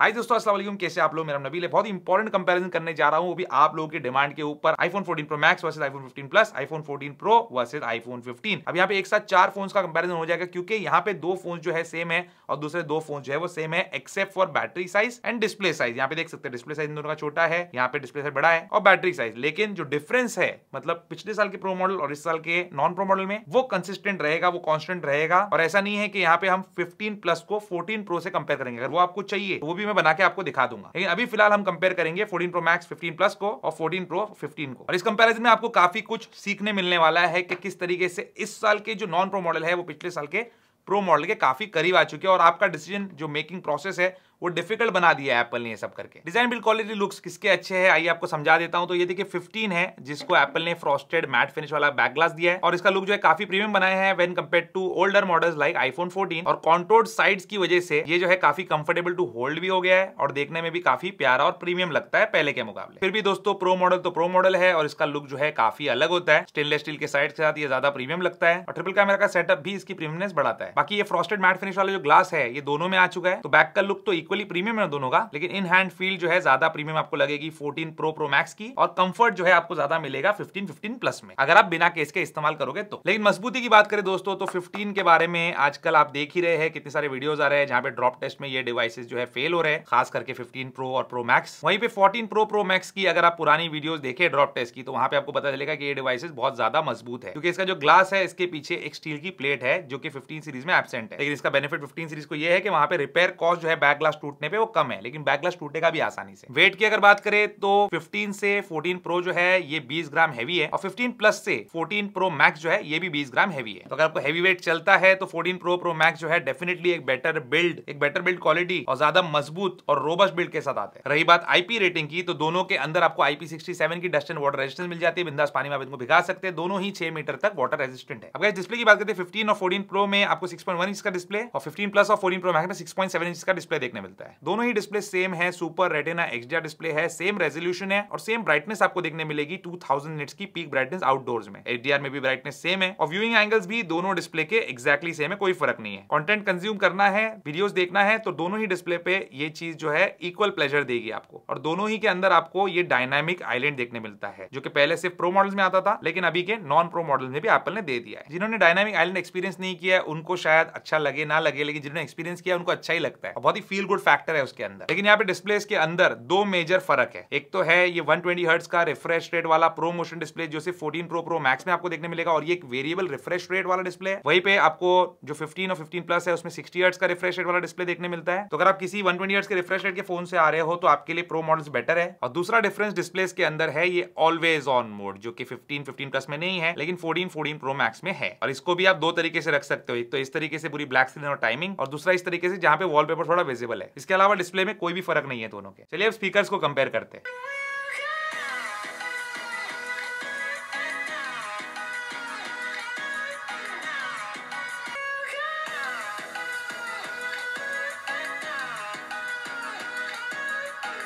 हाय दोस्तों अस्सलाम वालेकुम कैसे आप लोग मेरा नबील है बहुत इंपॉर्टेंट कंपैरिजन करने जा रहा हूँ वो भी आप लोगों के डिमांड के ऊपर iPhone 14 pro Max versus iPhone 15 Plus iPhone 14 Pro versus iPhone 15 अब यहाँ पे एक साथ चार फोन्स का कंपैरिजन हो जाएगा क्योंकि यहाँ पे दो फोन जो है सेम है और दूसरे दो फोन जो है वो सेम है except for battery size and display size यहाँ पे देख सकते हैं डिस्प्ले साइज दोनों का छोटा है यहाँ पे डिस्प्ले साइज बड़ा है और बैटरी साइज लेकिन जो डिफरेंस है मतलब पिछले साल के प्रो मॉडल और इस साल के नॉन प्रो मॉडल में वो कंसिस्टेंट रहेगा वो कॉन्स्टेंट रहेगा और ऐसा नहीं है कि यहाँ पे हम फिफ्टीन प्लस को फोर्टीन प्रो से कंपेयर करेंगे अगर वो आपको चाहिए तो वो भी भी मैं बना के आपको दिखा दूंगा लेकिन अभी फिलहाल हम कंपेयर करेंगे 14 Pro Max 15 Plus को और 14 Pro 15 को और इस कंपेरिजन में आपको काफी कुछ सीखने मिलने वाला है कि किस तरीके से इस साल के जो नॉन प्रो मॉडल है वो पिछले साल के प्रो मॉडल के काफी करीब आ चुके हैं और आपका डिसीजन जो मेकिंग प्रोसेस है वो डिफिकल्ट बना दिया एप्पल ने ये सब करके डिजाइन बिल्ड क्वालिटी लुक्स किसके अच्छे है आइए आपको समझा देता हूँ तो ये देखिए फिफ्टीन है जिसको एप्पल ने फ्रॉस्टेड मैट फिनिश वाला बैक ग्लास दिया है और इसका लुक जो है काफी प्रीमियम बनाया है when compare to older models like iPhone fourteen और कॉन्ट्रोड साइड की वजह से ये जो है काफी कंफर्टेबल टू होल्ड भी हो गया है और देखने में भी काफी प्यारा और प्रीमियम लगता है पहले के मुकाबले फिर भी दोस्तों प्रो मॉडल तो प्रो मॉडल है और इसका लुक जो है काफी अलग होता है स्टेनलेस स्टील के साइड के साथ ये ज्यादा प्रीमियम लगता है और ट्रिपल कैमरा का सेटअप भी इसकी प्रीमियमनेस बढ़ाता है बाकी ये फ्रॉस्टेड मैट फिनिश वाला जो ग्लास है ये दोनों में आ चुका है तो बैक का लुक तो इक्वली प्रीमियम है दोनों का लेकिन इन हैंड फील जो है ज्यादा प्रीमियम आपको लगेगी फोर्टीन प्रो प्रो मैक्स की और कंफर्ट जो है आपको ज्यादा मिलेगा फिफ्टीन फिफ्टीन प्लस में अगर आप बिना केस के इस्तेमाल करोगे तो लेकिन मजबूती की बात करें दोस्तों तो फिफ्टीन के बारे में आजकल आप देख ही रहे हैं कितने सारे वीडियोज आ रहे हैं जहां पे ड्रॉप टेस्ट में ये डिवाइस जो है फेल हो रहे हैं खास करके फिफ्टीन प्रो और प्रो मैक्स वहीं पे फोर्टीन प्रो प्रो मैक्स की अगर आप पुरानी वीडियो देखे ड्रॉप टेस्ट की तो वहां पे आपको पता चलेगा कि ये डिवाइस बहुत ज्यादा मजबूत है क्योंकि इसका जो ग्लास है इसके पीछे एक स्टील की प्लेट है जो कि फिफ्टीन सीरीज में एबसेंट है लेकिन इसका बेनिफिट फिफ्टीन सीरीज को यह है कि वहां पे रिपेयर कॉस्ट जो है बैक ग्लास बैकलास टूटने पे वो कम है लेकिन बैकलास टूटेगा भी आसानी से वेट की अगर बात करें तो 15 से 14 प्रो जो है ये 20 ग्राम हैवी है और 15 प्लस से 14 प्रो मैक्स जो है ये भी 20 ग्राम हैवी है तो अगर आपको हैवी वेट चलता है तो 14 प्रो प्रो मैक्स जो है डेफिनेटली एक बेटर बिल्ड एक बेटर बिल्ड क्वालिटी और ज्यादा मजबूत और रोबस्ट बिल्ड के साथ आते हैं रही बात आईपी रेटिंग की तो दोनों के अंदर आपको आईपी की डस्ट एंड वाटर रेजिस्टेंस मिल जाती है बिंदास पानी में आप इनको भिगा सकते हैं दोनों ही छह मीटर तक वाटर रेजिस्टेंट है अगर डिस्प्ले की बात करते हैं फिफ्टीन और फोर्टीन प्रो में आपको सिक्स इंच का डिस्प्ले और फिफ्टीन प्लस और फोर्टीन प्रो मैक्स में सिक्स इंच का डिस्प्ले देखने मिलता है दोनों ही डिस्प्ले सेम है सुपर रेटेना एक्सडिया डिस्प्ले है सेम रेजोल्यूशन है और सेम ब्राइटनेस आपको देखने मिलेगी 2000 थाउजेंड की पीक ब्राइटनेस आउटडोर्स में एचडीआर में भी ब्राइटनेस सेम है और व्यूइंग एंगल्स भी दोनों डिस्प्ले के एक्जैक्टली सेम है कोई फर्क नहीं है कॉन्टेंट कंज्यूम करना है वीडियोस देखना है तो दोनों ही डिस्प्ले पे ये चीज जो है इक्वल प्लेजर देगी आपको और दोनों ही के अंदर आपको ये डायनामिक आईलैंड देखने मिलता है जो कि पहले सिर्फ प्रो मॉडल्स में आता था लेकिन अभी के नॉन प्रो मॉडल में भी एप्पल ने दे दिया है जिन्होंने डायनामिक आइलैंड एक्सपीरियंस नहीं किया उनको शायद अच्छा लगे ना लगे लेकिन जिन्होंने एक्सपीरियंस किया उनको अच्छा ही लगता है बहुत ही फील गुड गुड फैक्टर है उसके अंदर लेकिन यहाँ पे डिस्प्ले के अंदर दो मेजर फर्क है एक तो है ये 120 ट्वेंटी हर्ट्स का रिफ्रेश रेट वाला प्रो मोशन डिस्प्ले जो सिर्फ 14 प्रो प्रो मैक्स में आपको देखने मिलेगा और ये एक वेरिएबल रिफ्रेश रेट वाला डिस्प्ले है वहीं पे आपको जो 15 और 15 प्लस है उसमें 60 हर्ट्स का रिफ्रेश रेट वाला डिस्प्ले देखने मिलता है तो अगर आप किसी वन ट्वेंटी के रिफ्रेश रेट के फोन से आ रहे हो तो आपके लिए प्रो मॉडल्स बेटर है और दूसरा डिफरेंस डिस्प्ले के अंदर है ये ऑलवेज ऑन मोड जो कि फिफ्टीन फिफ्टीन प्लस में नहीं है लेकिन फोर्टीन फोर्टीन प्रो मैक्स में है और इसको भी आप दो तरीके से रख सकते हो एक तो इस तरीके से पूरी ब्लैक स्क्रीन और टाइमिंग और दूसरा इस तरीके से जहां पे वॉलपेपर थोड़ा विजिबल है है इसके अलावा डिस्प्ले में कोई भी फर्क नहीं है दोनों के चलिए अब स्पीकर को कंपेयर करते हैं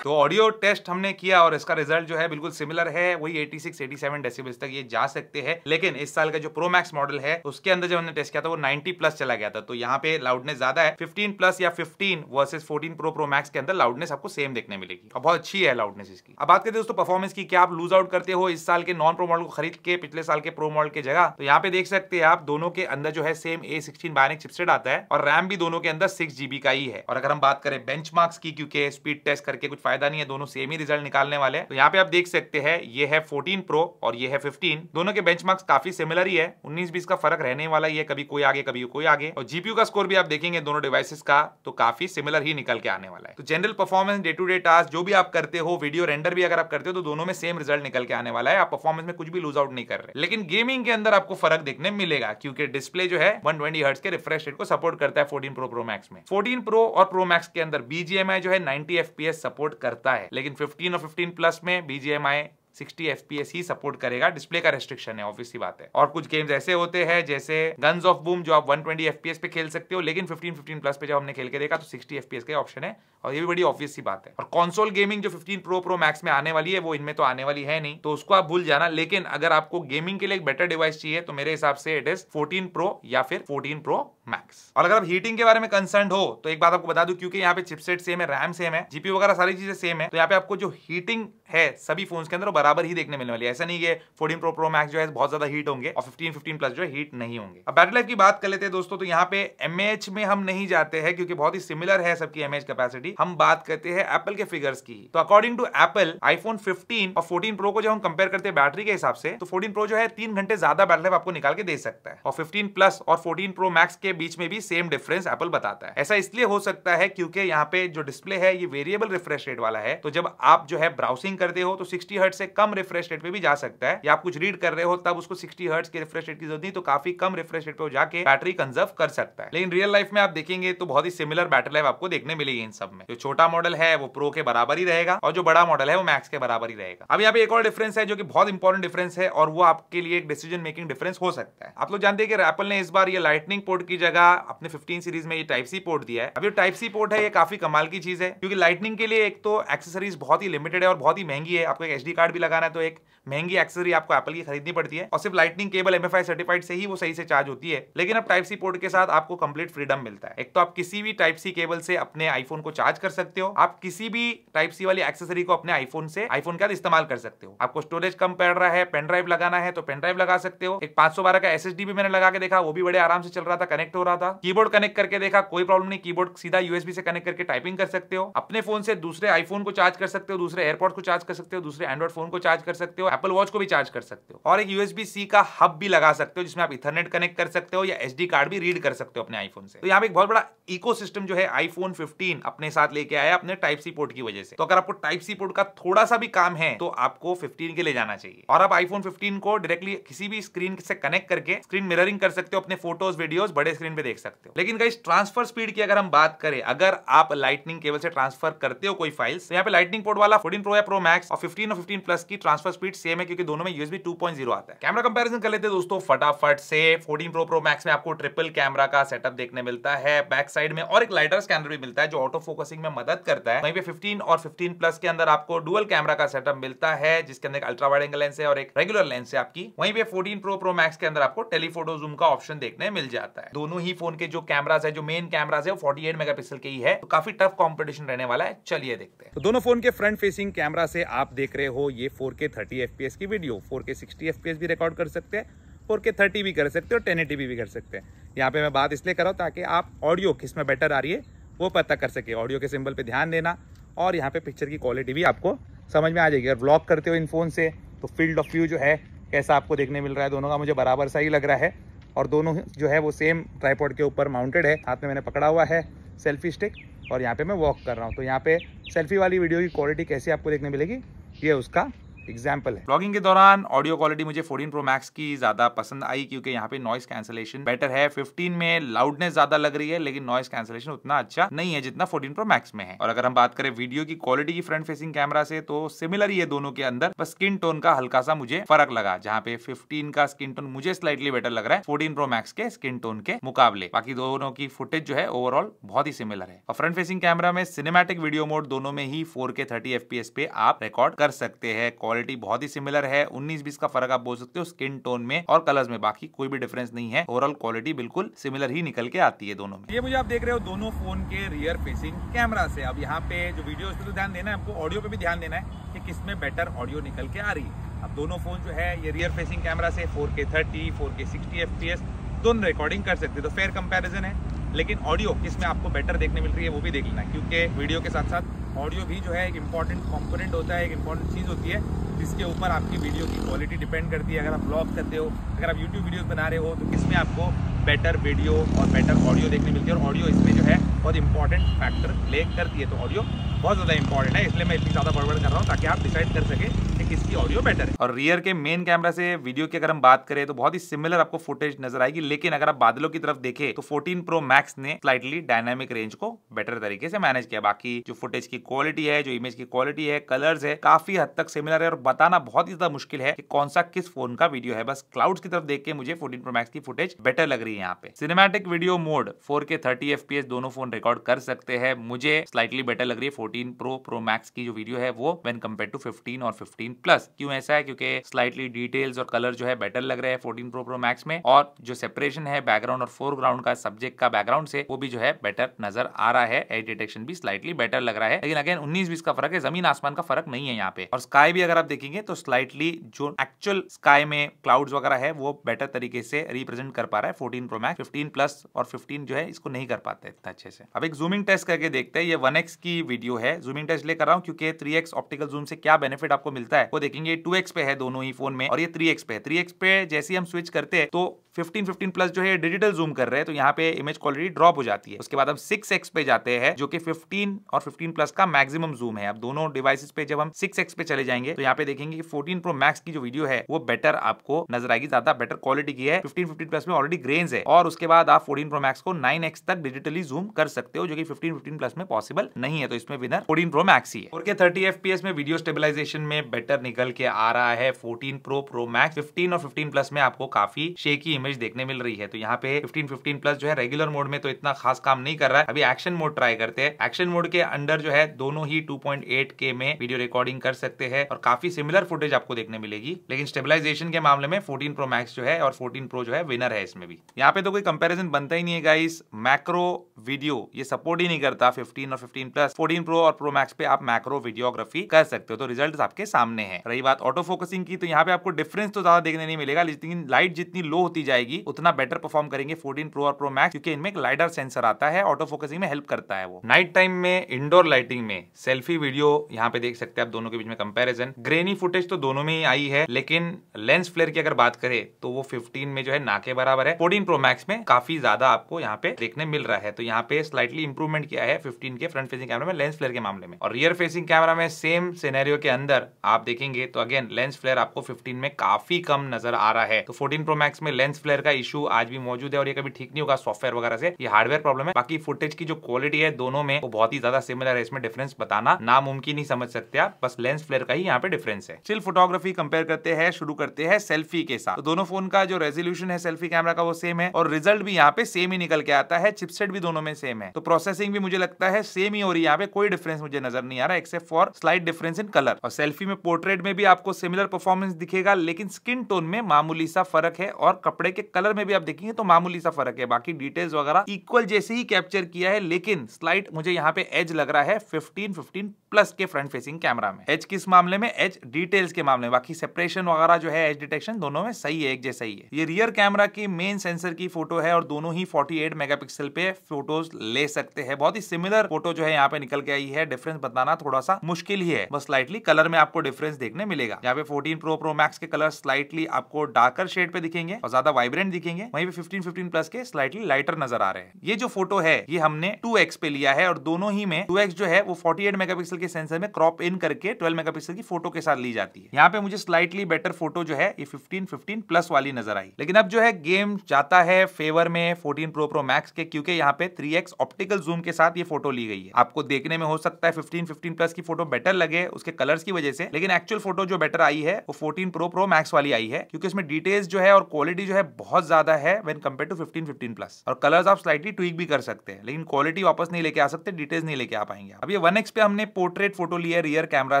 तो ऑडियो टेस्ट हमने किया और इसका रिजल्ट जो है बिल्कुल सिमिलर है वही 86 87 डेसिबल्स तक ये जा सकते हैं लेकिन इस साल का जो प्रो मैक्स मॉडल है उसके अंदर जब हमने टेस्ट किया था वो 90 प्लस चला गया था तो यहाँ पे लाउडनेस ज्यादा है 15 प्लस या 15 वर्सेस 14 प्रो प्रो मैक्स के अंदर लाउडनेस आपको सेम देखने मिलेगी और बहुत अच्छी है लाउडनेस इसकी अब बात करते दोस्तों परफॉर्मेंस की क्या आप लूज आउट करते हो इस साल के नॉन प्रो मॉडल को खरीद के पिछले साल के प्रो मॉडल के जगह तो यहाँ पे देख सकते हैं आप दोनों के अंदर जो है same A sixteen bionic chipset आता है और रैम भी दोनों के अंदर सिक्स जीबी का ही है और अगर हम बात करें बेंच की क्योंकि स्पीड टेस्ट करके कुछ फायदा नहीं है दोनों सेम ही रिजल्ट निकालने वाले हैं तो यहाँ पे आप देख सकते हैं ये है फोर्टीन प्रो और ये है फिफ्टीन दोनों के बेंच काफी सिमिलर ही है उन्नीस बीस का फर्क रहने वाला ही है कभी कोई आगे कभी कोई आगे और जीपीयू का स्कोर भी आप देखेंगे दोनों डिवाइसेस का तो काफी सिमिलर ही निकल के आने वाला है तो general performance day to day task जो भी आप करते हो वीडियो रेंडर भी अगर आप करते हो तो दोनों में सेम रिजल्ट निकल के आने वाला है आप परफॉर्मेंस में कुछ भी लूज आउट नहीं कर रहे लेकिन गेमिंग के अंदर आपको फर्क देखने मिलेगा क्योंकि डिस्प्ले जो है वन ट्वेंटी के रिफ्रेश रेट को सपोर्ट करता है फोर्टीन प्रो प्रो मैक्स में फोर्टीन प्रो और प्रो मैक्स के अंदर बीजीएमआई जो है नाइनटी एफ सपोर्ट करता है लेकिन 15 और 15 प्लस में BGMI 60 FPS ही सपोर्ट करेगा डिस्प्ले का रेस्ट्रिक्शन है ऑब्वियसली बात है और कुछ गेम्स ऐसे होते हैं जैसे गन्स ऑफ बूम जो आप 120 FPS पे खेल सकते हो लेकिन 15 15 प्लस पे जब हमने खेल के देखा तो 60 FPS का ऑप्शन है और ये भी बड़ी ऑब्वियस सी बात है और कॉन्सोल गेमिंग जो 15 प्रो प्रो मैक्स में आने वाली है वो इनमें तो आने वाली है नहीं तो उसको आप भूल जाना लेकिन अगर आपको गेमिंग के लिए एक बेटर डिवाइस चाहिए तो मेरे हिसाब से इट इज 14 प्रो या फिर 14 प्रो मैक्स और अगर आप हीटिंग के बारे में कंसर्न हो तो एक बात आपको बता दू क्योंकि यहाँ पे चिपसेट सेम है रैम सेम है जीपी वगैरह सारी चीजें सेम है तो यहाँ पे आपको जो हीटिंग है सभी फोन के अंदर बराबर ही देखने मिलने वाली है ऐसा नहीं है फोर्टीन प्रो प्रो मैक्स जो है बहुत ज्यादा हीट होंगे और फिफ्टीन फिफ्टीन प्लस जो है हीट नहीं होंगे अब बैटरी लाइफ की बात कर लेते हैं दोस्तों तो यहाँ पे एमएच में हम नहीं जाते हैं क्योंकि बहुत ही सिमिलर है सबकी एमएच कैपेसिटी भी हम बात करते हैं एप्पल के फिगर्स की तो अकॉर्डिंग टू एप्पल आईफोन 15 और 14 प्रो को जब हम कंपेयर करते हैं बैटरी के हिसाब से तो 14 प्रो जो है तीन घंटे ज्यादा बैटरी आपको निकाल के दे सकता है और 15 प्लस और 14 प्रो मैक्स के बीच में भी सेम डिफरेंस एप्पल बताता है ऐसा इसलिए हो सकता है क्योंकि यहाँ पे जो डिस्प्ले है ये वेरिएबल रिफ्रेश रेट वाला है तो जब आप जो है ब्राउसिंग करते हो तो सिक्सटी हर्ट से कम रिफ्रेश रेट पे भी जा सकता है या आप कुछ रीड कर रहे हो तब उसको सिक्सटी हर्ट के रिफ्रेश रेट की जरूरत नहीं तो काफी कम रिफ्रेश रेट पे जाके बैटरी कंजर्व कर सकता है लेकिन रियल लाइफ में आप देखेंगे तो बहुत ही सिमिलर बैटरी लाइफ आपको देखने मिलेगी इन सब में में जो छोटा मॉडल है वो प्रो के बराबर ही रहेगा और जो बड़ा मॉडल है वो मैक्स के बराबर ही रहेगा अब यहाँ पे एक और डिफरेंस है जो कि बहुत इंपॉर्टेंट डिफरेंस है और वो आपके लिए एक डिसीजन मेकिंग डिफरेंस हो सकता है आप लोग जानते हैं कि एप्पल ने इस बार ये लाइटनिंग पोर्ट की जगह अपने फिफ्टीन सीरीज में ये टाइप सी पोर्ट दिया है अभी टाइप सी पोर्ट है ये काफी कमाल की चीज है क्योंकि लाइटनिंग के लिए एक तो एक्सेसरीज बहुत ही लिमिटेड है और बहुत ही महंगी है आपको एक एच कार्ड भी लगाना है तो एक महंगी एक्सेसरी आपको एप्पल की खरीदनी पड़ती है और सिर्फ लाइटनिंग केबल एम सर्टिफाइड से ही वो सही से चार्ज होती है लेकिन अब टाइप सी पोर्ट के साथ आपको कंप्लीट फ्रीडम मिलता है एक तो आप किसी भी टाइप सी केबल से अपने आईफोन को चार्ज चार्ज कर सकते हो आप किसी भी टाइप सी वाली एक्सेसरी को अपने आईफोन से आईफोन के साथ इस्तेमाल कर सकते हो आपको स्टोरेज कम पड़ रहा है पेन ड्राइव लगाना है तो पेन ड्राइव लगा सकते हो एक पांच का एस भी मैंने लगा के देखा वो भी बड़े आराम से चल रहा था कनेक्ट हो रहा था कीबोर्ड कनेक्ट करके देखा कोई प्रॉब्लम नहीं कीबोर्ड सीधा यूएसबी से कनेक्ट करके टाइपिंग कर सकते हो अपने फोन से दूसरे आईफोन को चार्ज कर सकते हो दूसरे एयरपोर्ट को चार्ज कर सकते हो दूसरे एंड्रॉइड फोन को चार्ज कर सकते हो एप्पल वॉच को भी चार्ज कर सकते हो और एक यूएसबी सी का हब भी लगा सकते हो जिसमें आप इथरनेट कनेक्ट कर सकते हो या एस कार्ड भी रीड कर सकते हो अपने आईफोन से तो यहाँ पे एक बहुत बड़ा इको जो है आईफोन फिफ्टीन अपने साथ लेके आया अपने टाइप सी पोर्ट की वजह से तो अगर आपको टाइप सी पोर्ट का थोड़ा सा भी काम है तो आपको 15 के ले जाना चाहिए और आप आईफोन 15 को डायरेक्टली किसी भी स्क्रीन से कनेक्ट करके स्क्रीन मिररिंग कर सकते हो अपने फोटोज वीडियो बड़े स्क्रीन पे देख सकते हो लेकिन कहीं ट्रांसफर स्पीड की अगर हम बात करें अगर आप लाइटनिंग केबल से ट्रांसफर करते हो कोई फाइल्स तो यहाँ पे लाइटनिंग पोर्ट वाला फोर्टीन प्रो या प्रो मैक्स और फिफ्टीन और फिफ्टीन प्लस की ट्रांसफर स्पीड सेम है क्योंकि दोनों में यूएसबी टू आता है कैमरा कंपेरिजन कर लेते हैं दोस्तों फटाफट से फोर्टीन प्रो प्रो मैक्स में आपको ट्रिपल कैमरा का सेटअप देखने मिलता है बैक साइड में और एक लाइटर स्कैनर भी मिलता है जो ऑटो फोकस प्रोसेसिंग में मदद करता है वहीं पे 15 और 15 प्लस के अंदर आपको डुअल कैमरा का सेटअप मिलता है जिसके अंदर अल्ट्रा वाइड एंगल लेंस है और एक रेगुलर लेंस है आपकी वहीं पे 14 प्रो प्रो मैक्स के अंदर आपको टेलीफोटो जूम का ऑप्शन देखने मिल जाता है दोनों ही फोन के जो कैमराज है जो मेन कैमराज है वो फोर्टी एट के ही है तो काफी टफ कॉम्पिटिशन रहने वाला है चलिए देखते हैं तो दोनों फोन के फ्रंट फेसिंग कैमरा से आप देख रहे हो ये फोर के की वीडियो फोर के भी रिकॉर्ड कर सकते हैं फोर के थर्टी भी कर सकते हो टेन भी कर सकते हैं यहाँ पे मैं बात इसलिए कर रहा हूँ ताकि आप ऑडियो किस में बेटर आ रही है वो पता कर सके ऑडियो के सिंबल पे ध्यान देना और यहाँ पे पिक्चर की क्वालिटी भी आपको समझ में आ जाएगी अगर ब्लॉक करते हो इन फ़ोन से तो फील्ड ऑफ व्यू जो है कैसा आपको देखने मिल रहा है दोनों का मुझे बराबर सा ही लग रहा है और दोनों जो है वो सेम ट्राईपॉड के ऊपर माउंटेड है हाथ में मैंने पकड़ा हुआ है सेल्फी स्टिक और यहाँ पे मैं वॉक कर रहा हूँ तो यहाँ पे सेल्फी वाली वीडियो की क्वालिटी कैसी आपको देखने मिलेगी ये उसका एग्जाम्पल है ब्लॉगिंग के दौरान ऑडियो क्वालिटी मुझे 14 प्रो मैक्स की ज्यादा पसंद आई क्योंकि यहाँ पे नॉइस कैंसिलेशन बेटर है 15 में लाउडनेस ज्यादा लग रही है लेकिन नॉइस कैंसिलेशन उतना अच्छा नहीं है जितना 14 प्रो मैक्स में है और अगर हम बात करें वीडियो की क्वालिटी की फ्रंट फेसिंग कैमरा से तो सिमिलर ही है दोनों के अंदर बस स्किन टोन का हल्का सा मुझे फर्क लगा जहाँ पे फिफ्टीन का स्किन टोन मुझे स्लाइटली बेटर लग रहा है फोर्टीन प्रो मैक्स के स्किन टोन के मुकाबले बाकी दोनों की फुटेज जो है ओवरऑल बहुत ही सिमिलर है और फ्रंट फेसिंग कैमरा में सिनेमेटिक वीडियो मोड दोनों में ही फोर के थर्टी पे आप रिकॉर्ड कर सकते हैं क्वालिटी क्वालिटी बहुत ही सिमिलर है उन्नीस बीस का फर्क आप बोल सकते हो स्किन टोन में और कलर में बाकी कोई भी डिफरेंस नहीं है ओवरऑल क्वालिटी बिल्कुल सिमिलर ही निकल के आती है दोनों में ये मुझे आप देख रहे हो दोनों फोन के रियर फेसिंग कैमरा से अब यहाँ पे जो वीडियो पे तो ध्यान देना है आपको ऑडियो पे भी ध्यान देना है कि किसमें बेटर ऑडियो निकल के आ रही है अब दोनों फोन जो है ये रियर फेसिंग कैमरा से 4K 30, 4K 60 के दोनों रिकॉर्डिंग कर सकते हैं तो फेयर कंपैरिजन है लेकिन ऑडियो किसमें आपको बेटर देखने मिल रही है वो भी देख लेना क्योंकि वीडियो के साथ साथ ऑडियो भी जो है एक इम्पॉर्टेंट कॉम्पोनेंट होता है एक इम्पॉर्टेंट चीज़ होती है जिसके ऊपर आपकी वीडियो की क्वालिटी डिपेंड करती है अगर आप ब्लॉग करते हो अगर आप यूट्यूब वीडियोज बना रहे हो तो किसमें आपको बेटर वीडियो और बेटर ऑडियो देखने मिलती है और ऑडियो इसमें जो है बहुत इंपॉर्टेंट फैक्टर प्ले करती है तो ऑडियो बहुत ज़्यादा इंपॉर्टेंट है इसलिए मैं इतनी ज़्यादा बड़बड़ कर रहा हूँ ताकि आप डिसाइड कर सकें इसकी ऑडियो बेटर है और रियर के मेन कैमरा से वीडियो की अगर हम बात करें तो बहुत ही सिमिलर आपको फुटेज नजर आएगी लेकिन अगर आप बादलों की तरफ देखें तो 14 प्रो मैक्स ने स्लाइटली डायनामिक रेंज को बेटर तरीके से मैनेज किया बाकी जो फुटेज की क्वालिटी है जो इमेज की क्वालिटी है कलर्स है काफी हद तक सिमिलर है और बताना बहुत ही ज्यादा मुश्किल है कि कौन सा किस फोन का वीडियो है बस क्लाउड्स की तरफ देख के मुझे फोर्टीन प्रो मैक्स की फुटेज बेटर लग रही है यहाँ पे cinematic video mode four K thirty F दोनों फोन रिकॉर्ड कर सकते हैं मुझे स्लाइटली बेटर लग रही है फोर्टीन प्रो प्रो मैक्स की जो वीडियो है वो वेन कम्पेयर टू फिफ्टीन और फिफ्टीन प्लस प्लस क्यों ऐसा है क्योंकि स्लाइटली डिटेल्स और कलर जो है बेटर लग रहे हैं फोर्टीन प्रो प्रो मैक्स में और जो सेपरेशन है बैकग्राउंड और फोरग्राउंड का सब्जेक्ट का बैकग्राउंड से वो भी जो है बेटर नजर आ रहा है एयर डिटेक्शन भी स्लाइटली बेटर लग रहा है लेकिन अगेन उन्नीस बीस का फर्क है जमीन आसमान का फर्क नहीं है यहाँ पे और स्काई भी अगर आप देखेंगे तो स्लाइटली जो एक्चुअल स्काई में क्लाउड्स वगैरह है वो बेटर तरीके से रिप्रेजेंट कर पा रहा है fourteen pro max fifteen plus और फिफ्टीन जो है इसको नहीं कर पाते इतना अच्छे से अब एक जूमिंग टेस्ट करके देखते हैं ये वन की वीडियो है जूमिंग टेस्ट लेकर रहा हूँ क्योंकि थ्री ऑप्टिकल जूम से क्या बेनिफिट आपको मिलता है वो देखेंगे टू पे है दोनों ही फोन में और ये थ्री पे है थ्री पे जैसे हम स्विच करते हैं तो 15 15 प्लस जो है डिजिटल जूम कर रहे हैं तो यहाँ पे इमेज क्वालिटी ड्रॉप हो जाती है उसके बाद हम 6x पे जाते हैं जो कि 15 और 15 प्लस का मैक्सिमम जूम है अब दोनों डिवाइसेस पे जब हम 6x पे चले जाएंगे तो यहाँ पे देखेंगे कि 14 प्रो मैक्स की जो वीडियो है वो बेटर आपको नजर आएगी ज्यादा बेटर क्वालिटी की है फिफ्टीन फिफ्टीन प्लस में ऑलरेडी ग्रेन है और उसके बाद आप फोर्टीन प्रो मैक्स को नाइन तक डिजिटली जूम कर सकते हो जो कि फिफ्टीन फिफ्टीन प्लस में पॉसिबल नहीं है तो इसमें विनर फोर्टीन प्रो मैक्स ही है और थर्टी एफ में वीडियो स्टेबिलाईजेशन में बेटर निकल निकल के आ रहा है 14 प्रो प्रो मैक्स 15 और 15 प्लस में आपको काफी शेकी इमेज देखने मिल रही है तो यहाँ पे 15 15 प्लस जो है रेगुलर मोड में तो इतना खास काम नहीं कर रहा है अभी एक्शन मोड ट्राई करते हैं एक्शन मोड के अंडर जो है दोनों ही टू के में वीडियो रिकॉर्डिंग कर सकते हैं और काफी सिमिलर फुटेज आपको देखने मिलेगी लेकिन स्टेबलाइजेशन के मामले में फोर्टीन प्रो मैक्स जो है और फोर्टीन प्रो जो है विनर है इसमें भी यहाँ पे तो कोई कंपेरिजन बनता ही नहीं है गाइस मैक्रो वीडियो ये सपोर्ट ही नहीं करता 15 और 15 प्लस 14 प्रो और प्रो मैक्स पे आप मैक्रो वीडियोग्राफी कर सकते हो तो रिजल्ट आपके सामने है रही बात ऑटो फोकसिंग की तो यहाँ पे आपको डिफरेंस तो ज्यादा देखने नहीं मिलेगा लेकिन लाइट जितनी लो होती जाएगी उतना बेटर परफॉर्म करेंगे फोर्टीन प्रो और प्रो मैक्स क्योंकि इनमें एक लाइडर सेंसर आता है ऑटो फोकसिंग में हेल्प करता है वो नाइट टाइम में इंडोर लाइटिंग में सेल्फी वीडियो यहाँ पे देख सकते हैं आप दोनों के बीच में कंपेरिजन ग्रेनी फुटेज तो दोनों में ही आई है लेकिन लेंस फ्लेयर की अगर बात करें तो वो फिफ्टीन में जो है नाके बराबर है फोर्टीन प्रो मैक्स में काफी ज्यादा आपको यहाँ पे देखने मिल रहा है तो यहाँ पे स्लाइटली इंप्रूवमेंट किया है फिफ्टीन के फ्रंट फेसिंग कैमरा में लेंस फ्लेयर के मामले में और रियर फेसिंग कैमरा में सेम सिनेरियो के अंदर आप देखेंगे लेंगे तो अगेन लेंस फ्लेयर आपको 15 में काफी कम नजर आ रहा है तो 14 प्रो मैक्स में लेंस फ्लेयर का इशू आज भी मौजूद है और ये कभी ठीक नहीं होगा सॉफ्टवेयर वगैरह से ये हार्डवेयर प्रॉब्लम है बाकी फुटेज की जो क्वालिटी है दोनों में वो बहुत ही ज्यादा सिमिलर है इसमें डिफरेंस बताना नामुमकिन ही समझ सकते आप बस लेंस फ्लेयर का ही यहाँ पे डिफरेंस है चिल फोटोग्राफी कंपेयर करते हैं शुरू करते हैं सेल्फी के साथ तो दोनों फोन का जो रेजोल्यूशन है सेल्फी कैमरा का वो सेम है और रिजल्ट भी यहाँ पे सेम ही निकल के आता है चिपसेट भी दोनों में सेम है तो प्रोसेसिंग भी मुझे लगता है सेम ही हो रही है यहाँ पे कोई डिफरेंस मुझे नजर नहीं आ रहा except for slight difference in colour और सेल्फी में पोर्ट्रेट में में भी आपको सिमिलर परफॉर्मेंस दिखेगा लेकिन स्किन टोन में मामूली सा फर्क है और कपड़े के कलर में भी आप देखेंगे तो मामूली सा फर्क है बाकी डिटेल्स वगैरह इक्वल जैसे ही कैप्चर किया है लेकिन स्लाइट मुझे यहाँ पे एज लग रहा है फिफ्टीन फिफ्टीन प्लस के फ्रंट फेसिंग कैमरा में एज किस मामले में एज डिटेल्स के मामले में बाकी सेपरेशन वगैरह जो है एज डिटेक्शन दोनों में सही है एक जैसा ही है ये रियर कैमरा की मेन सेंसर की फोटो है और दोनों ही 48 मेगापिक्सल पे फोटोज ले सकते हैं बहुत ही सिमिलर फोटो जो है यहाँ पे निकल के आई है डिफरेंस बताना थोड़ा सा मुश्किल ही है बस स्लाइटली कलर में आपको डिफरेंस देखने देखने मिलेगा यहाँ पे 14 प्रो प्रो मैक्स के कलर स्लाइटली आपको डार्कर शेड पे दिखेंगे और ज्यादा वाइब्रेंट दिखेंगे वहीं पे 15 15 प्लस के स्लाइटली लाइटर नजर आ रहे हैं ये जो फोटो है ये हमने 2x पे लिया है और दोनों ही में 2x जो है वो 48 मेगापिक्सल के सेंसर में क्रॉप इन करके 12 मेगापिक्सल की फोटो के साथ ली जाती है यहाँ पे मुझे स्लाइटली बेटर फोटो जो है ये 15 15 प्लस वाली नजर आई लेकिन अब जो है गेम जाता है फेवर में फोर्टीन प्रो प्रो मैक्स के क्योंकि यहाँ पे थ्री ऑप्टिकल जूम के साथ ये फोटो ली गई है आपको देखने में हो सकता है 15 15 प्लस की फोटो बेटर लगे उसके कलर्स की वजह से लेकिन एक्चुअल फोटो जो बेटर आई है वो 14 प्रो प्रो मैक्स वाली आई है क्योंकि इसमें डिटेल्स जो है और क्वालिटी जो है बहुत ज्यादा है when compare to fifteen fifteen plus और कलर्स आप स्लाइटली ट्विक भी कर सकते हैं लेकिन क्वालिटी वापस नहीं लेके आ सकते डिटेल्स नहीं लेके आ पाएंगे अब ये वन एक्स पे हमने पोर्ट्रेट फोटो लिया रियर कैमरा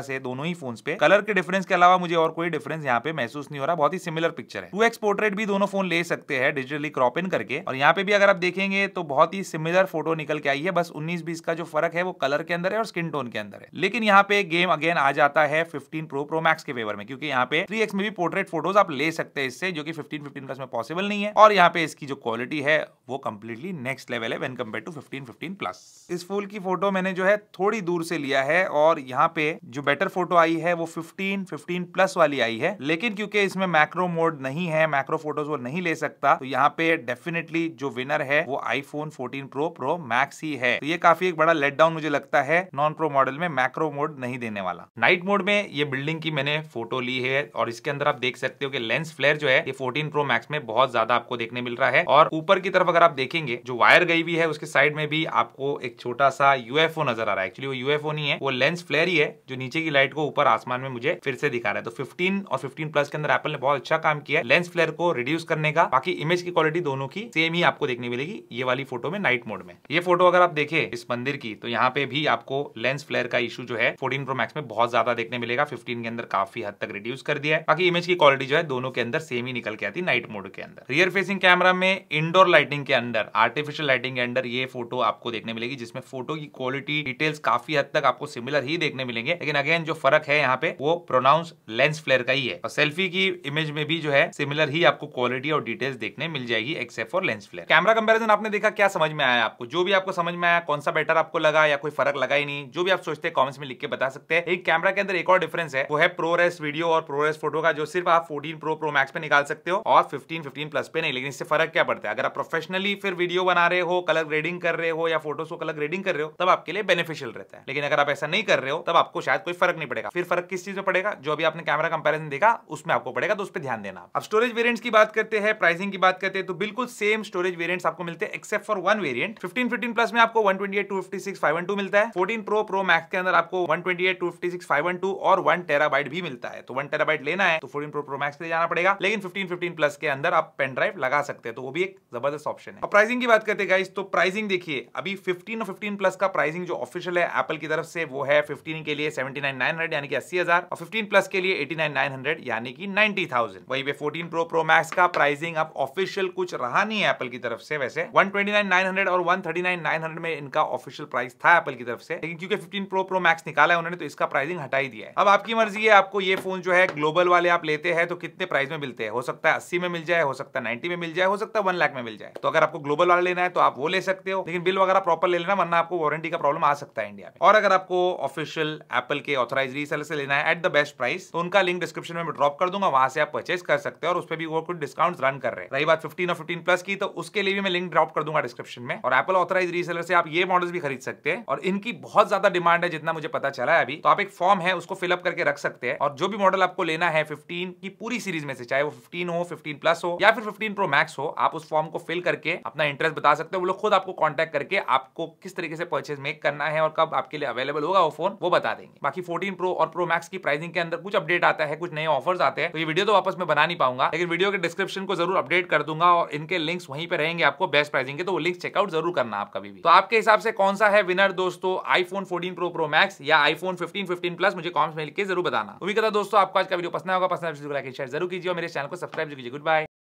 से दोनों ही फोन पे कलर के डिफरेंस के अलावा मुझे और कोई डिफरेंस यहाँ पे महसूस नहीं हो रहा बहुत ही सिमिलर पिक्चर है टू एक्स पोर्ट्रेट भी दोनों फोन ले सकते हैं डिजिटली क्रॉप इन करके और यहाँ पे भी अगर आप देखेंगे तो बहुत ही सिमिलर फोटो निकल के आई है बस उन्नीस बीस का जो फर्क है वो कलर के अंदर है और स्किन टोन के अंदर है लेकिन यहाँ पे गेम अगेन आ जाता है फिफ्टीन प्रो प्रो मैक्स के फेवर में क्योंकि यहाँ पे थ्री में भी पोर्ट्रेट फोटोज आप ले सकते हैं इससे जो कि फिफ्टीन फिफ्टीन प्लस में पॉसिबल नहीं है और यहाँ पे इसकी जो क्वालिटी है वो कम्प्लीटली नेक्स्ट लेवल है when compare to fifteen fifteen plus इस फूल की फोटो मैंने जो है थोड़ी दूर से लिया है और यहाँ पे जो बेटर फोटो आई है वो फिफ्टीन फिफ्टीन प्लस वाली आई है लेकिन क्योंकि इसमें मैक्रो मोड नहीं है मैक्रो फोटोज वो नहीं ले सकता तो यहाँ पे डेफिनेटली जो विनर है वो आईफोन 14 प्रो प्रो मैक्स ही है तो ये काफी एक बड़ा लेट डाउन मुझे लगता है नॉन प्रो मॉडल में मैक्रो मोड नहीं देने वाला नाइट मोड में ये बिल्डिंग की मैंने फोटो ली है और इसके अंदर आप देख सकते हो कि लेंस फ्लेयर जो है ये 14 प्रो मैक्स में बहुत ज्यादा आपको देखने मिल रहा है और ऊपर की तरफ अगर आप देखेंगे जो वायर गई हुई है उसके साइड में भी आपको एक छोटा सा यूएफओ नजर आ रहा है एक्चुअली वो यूएफओ नहीं है वो लेंस फ्लेयर ही है जो नीचे की लाइट को ऊपर आसमान में मुझे फिर से दिखा रहा है तो फिफ्टीन और फिफ्टीन प्लस के अंदर एपल ने बहुत अच्छा काम किया लेंस फ्लेयर को रिड्यूस करने का बाकी इमेज की क्वालिटी दोनों की सेम ही आपको देखने मिलेगी ये वाली फोटो में नाइट मोड में ये फोटो अगर आप देखे इस मंदिर की तो यहाँ पे भी आपको लेंस फ्लेयर का इशू जो है फोर्टीन प्रो मैक्स में बहुत ज्यादा देखने मिलेगा फिफ्टीन के अंदर काफी हद तक रिड्यूस कर दिया है बाकी इमेज की क्वालिटी जो है दोनों के अंदर सेम ही निकल के आती है नाइट मोड के अंदर रियर फेसिंग कैमरा में इंडोर लाइटिंग के अंदर आर्टिफिशियल लाइटिंग के अंदर ये फोटो आपको देखने मिलेगी जिसमें फोटो की क्वालिटी डिटेल्स काफी हद तक आपको सिमिलर ही देखने मिलेंगे लेकिन अगेन जो फर्क है यहाँ पे वो प्रोनाउंस लेंस फ्लेयर का ही है और सेल्फी की इमेज में भी जो है सिमिलर ही आपको क्वालिटी और डिटेल्स देखने मिल जाएगी except for lens flare camera comparison आपने देखा क्या समझ में आया आपको जो भी आपको समझ में आया कौन सा बेटर आपको लगा या कोई फर्क लगा ही नहीं जो भी आप सोचते हैं कॉमेंट्स में लिख के बता सकते हैं एक कैमरा के अंदर एक और डिफरेंस है वो है प्रोरेस वीडियो और प्रोरेस फोटो का जो सिर्फ आप 14 प्रो प्रो मैक्स पे निकाल सकते हो और 15 15 प्लस पे नहीं लेकिन इससे फर्क क्या पड़ता है अगर आप प्रोफेशनली फिर वीडियो बना रहे हो कलर ग्रेडिंग कर रहे हो या फोटोज को कलर ग्रेडिंग कर रहे हो तब आपके लिए बेनिफिशियल रहता है लेकिन अगर आप ऐसा नहीं कर रहे हो तब आपको शायद कोई फर्क नहीं पड़ेगा फिर फर्क किस चीज में पड़ेगा जो अभी आपने कैमरा कंपेरिजन देखा उसमें आपको पड़ेगा तो उस पर ध्यान देना अब स्टोरेज वेरियंट्स की बात करते हैं प्राइसिंग की बात करते हैं तो बिल्कुल सेम स्टोरेज वेरियंट्स आपको मिलते हैं except for one variant fifteen fifteen plus में आपको one twenty eight two fifty six five one two मिलता है फोर्टीन प्रो प्रो मैक्स के अंदर आपको one twenty eight two fifty six five one two और वन टेरा टेराबाइट भी मिलता है तो वन टेराबाइट लेना है तो फोर्टीन प्रो प्रोमैक्स पे जाना पड़ेगा लेकिन फिफ्टीन फिफ्टीन प्लस के अंदर आप पेन ड्राइव लगा सकते हैं तो वो भी एक जबरदस्त ऑप्शन है प्राइसिंग की बात करते हैं तो प्राइसिंग देखिए अभी फिफ्टीन और फिफ्टीन प्लस का प्राइसिंग जो ऑफिशियल है एप्पल की तरफ से वो है फिफ्टीन के लिए सेवेंटी यानी कि अस्सी और फिफ्टीन प्लस के लिए एटी यानी कि नाइनटी वही पे फोर्टीन प्रो प्रो मैक्स का प्राइसिंग अब ऑफिशियल कुछ रहा नहीं है एप्पल की तरफ से वैसे वन और वन में इनका ऑफिशियल प्राइस था एप्पल की तरफ से लेकिन क्योंकि फिफ्टीन प्रो प्रो मैक्स निकाला है उन्होंने तो इसका प्राइसिंग हटाई दिया है अब आपकी मर्जी ये आपको ये फ़ोन जो है ग्लोबल वाले आप लेते हैं तो कितने प्राइस में मिलते हैं हो सकता है अस्सी में मिल जाए हो सकता है नाइन्टी में मिल जाए हो सकता है वन लाख में मिल जाए तो अगर आपको ग्लोबल वाला लेना है तो आप वो ले सकते हो लेकिन बिल वगैरह प्रॉपर ले लेना वरना आपको वारंटी का प्रॉब्लम आ सकता है इंडिया में और अगर आपको ऑफिशियल एप्पल के ऑथराइज रीसेलर से लेना है एट द बेस्ट प्राइस तो उनका लिंक डिस्क्रिप्शन में ड्रॉप कर दूंगा वहां से आप परचेज कर सकते हो और उस पर भी वो कुछ डिस्काउंट रन कर रहे हैं रही बात फिफ्टीन और फिफ्टीन प्लस की तो उसके लिए भी मैं लिंक ड्रॉप कर दूंगा डिस्क्रिप्शन में और एप्पल ऑथराइज रीसेलर से आप ये मॉडल भी खरीद सकते हैं और इनकी बहुत ज्यादा डिमांड है जितना मुझे पता चला है अभी तो आप एक फॉर्म है उसको फिलअप करके रख सकते सकते हैं और जो भी मॉडल आपको लेना है 15 की पूरी सीरीज में से चाहे वो 15 हो 15 प्लस हो या फिर 15 प्रो मैक्स हो आप उस फॉर्म को फिल करके अपना इंटरेस्ट बता सकते हो वो लोग खुद आपको कॉन्टेक्ट करके आपको किस तरीके से परचेज मेक करना है और कब आपके लिए अवेलेबल होगा वो फोन वो बता देंगे बाकी फोर्टीन प्रो और प्रो मैक्स की प्राइसिंग के अंदर कुछ अपडेट आता है कुछ नए ऑफर आते हैं तो ये वीडियो तो वापस मैं बना नहीं पाऊंगा लेकिन वीडियो के डिस्क्रिप्शन को जरूर अपडेट कर दूंगा और इनके लिंक्स वहीं पर रहेंगे आपको बेस्ट प्राइसिंग के तो वो लिंक चेकआउट जरूर करना आप कभी भी तो आपके हिसाब से कौन सा है विनर दोस्तों iPhone fourteen pro pro max या आईफोन फिफ्टीन फिफ्टीन प्लस मुझे कॉम्स मिलकर जरूर बता लाना उम्मीद करता दोस्तों आपको आज का वीडियो पसंद होगा पसंद शेयर तो जरूर कीजिए और मेरे चैनल को सब्सक्राइब कीजिए गुड बाय